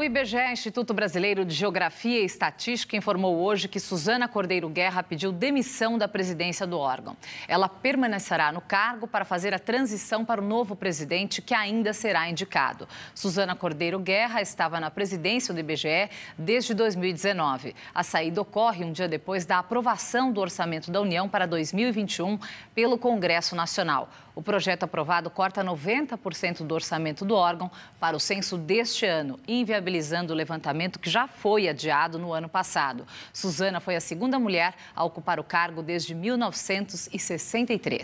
O IBGE, Instituto Brasileiro de Geografia e Estatística, informou hoje que Suzana Cordeiro Guerra pediu demissão da presidência do órgão. Ela permanecerá no cargo para fazer a transição para o novo presidente, que ainda será indicado. Suzana Cordeiro Guerra estava na presidência do IBGE desde 2019. A saída ocorre um dia depois da aprovação do orçamento da União para 2021 pelo Congresso Nacional. O projeto aprovado corta 90% do orçamento do órgão para o censo deste ano, inviabilizando o levantamento que já foi adiado no ano passado. Suzana foi a segunda mulher a ocupar o cargo desde 1963.